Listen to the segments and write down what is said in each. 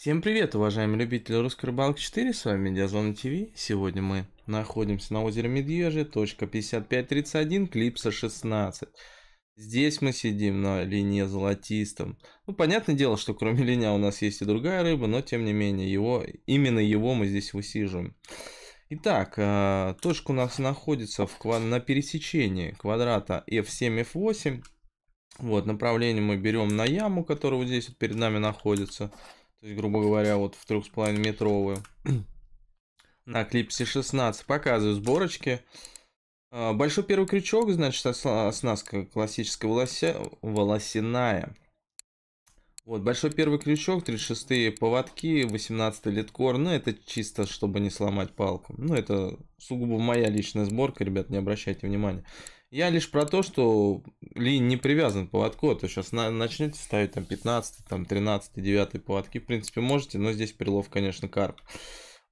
Всем привет, уважаемые любители русской рыбалки 4, с вами Медиазона ТВ. Сегодня мы находимся на озере Медвежье, точка 5531, клипса 16. Здесь мы сидим на линии золотистом. Ну, понятное дело, что кроме линя у нас есть и другая рыба, но тем не менее, его, именно его мы здесь высиживаем. Итак, э, точка у нас находится в, на пересечении квадрата F7, F8. Вот, направление мы берем на яму, которая вот здесь вот перед нами находится. То есть, грубо говоря, вот в 3,5 метровую. На клипсе 16 показываю сборочки. А, большой первый крючок, значит, оснастка классическая волося... волосяная. Вот, большой первый крючок, 36 поводки, 18 литкор. Ну, это чисто, чтобы не сломать палку. Ну, это сугубо моя личная сборка, ребят, не обращайте внимания. Я лишь про то, что линь не привязан к поводку, а то сейчас на, начнете ставить там 15, там 13, 9 поводки, в принципе, можете, но здесь прилов, конечно, карп.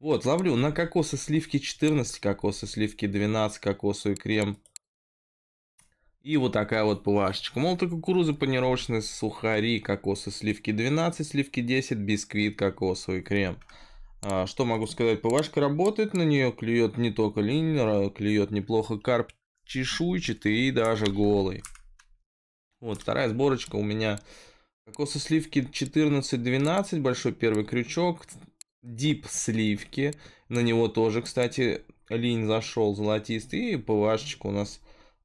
Вот, ловлю на кокосы сливки 14, кокосы сливки 12, кокосовый крем и вот такая вот плашечка. Молотый кукуруза, панировочные сухари, кокосы, сливки 12, сливки 10, бисквит, кокосовый крем. А, что могу сказать, ПВшка работает, на нее клюет не только линер, а клюет неплохо карп чешуйчатый и даже голый. Вот вторая сборочка у меня кокосы сливки 14-12, большой первый крючок, дип сливки, на него тоже, кстати, линь зашел золотистый и ПВшечка у нас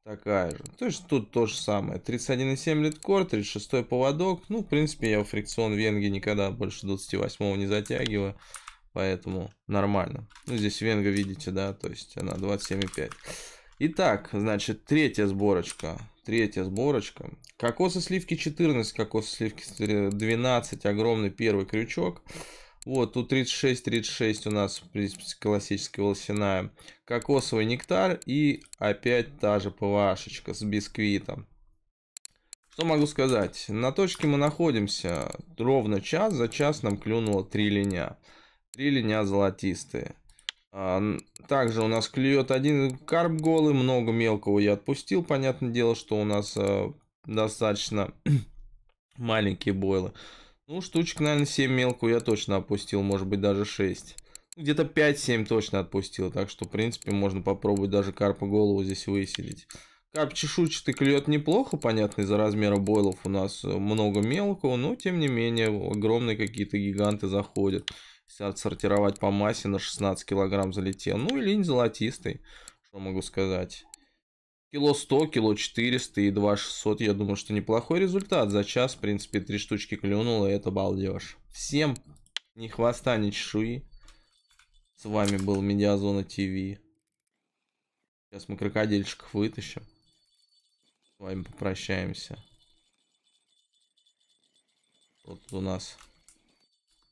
Такая же. То есть тут то же самое. 31,7 литкор, 36 поводок. Ну, в принципе, я в фрикцион Венги никогда больше 28 не затягиваю. Поэтому нормально. Ну, здесь Венга, видите, да, то есть она 27,5. Итак, значит, третья сборочка. Третья сборочка. Кокосы сливки 14, кокосы сливки 12. Э, Огромный первый крючок. Вот, тут 36-36 у нас, в принципе, классическая волосяная. Кокосовый нектар и опять та же ПВАшечка с бисквитом. Что могу сказать? На точке мы находимся ровно час. За час нам клюнуло три линя. Три линя золотистые. А, также у нас клюет один карп голый. Много мелкого я отпустил. Понятное дело, что у нас э, достаточно маленькие бойлы. Ну, штучек, наверное, 7 мелкую я точно опустил, может быть, даже 6. Ну, где-то 5-7 точно отпустил, так что, в принципе, можно попробовать даже карпа голову здесь выселить. Карп чешуйчатый клюет неплохо, понятно, из-за размера бойлов у нас много мелкого, но, тем не менее, огромные какие-то гиганты заходят. Если отсортировать по массе, на 16 килограмм залетел. Ну, и линь золотистый, что могу сказать. Кило 100, кило 400 и 2600. Я думаю, что неплохой результат. За час, в принципе, три штучки клюнуло, и это балдеж. Всем ни хвоста, ни чешуи. С вами был Медиазона ТВ. Сейчас мы крокодильчиков вытащим. С вами попрощаемся. Вот у нас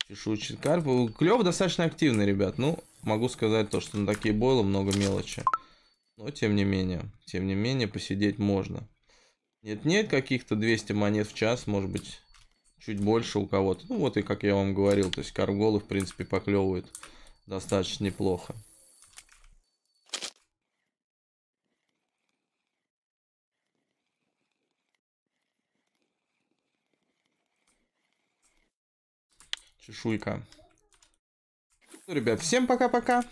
чешуйчатый карп. Клев достаточно активный, ребят. Ну, могу сказать то, что на такие бойлы много мелочи. Но тем не менее, тем не менее, посидеть можно. Нет-нет, каких-то 200 монет в час, может быть, чуть больше у кого-то. Ну вот и как я вам говорил, то есть карголы, в принципе, поклевывают достаточно неплохо. Чешуйка. Ну, ребят, всем пока-пока.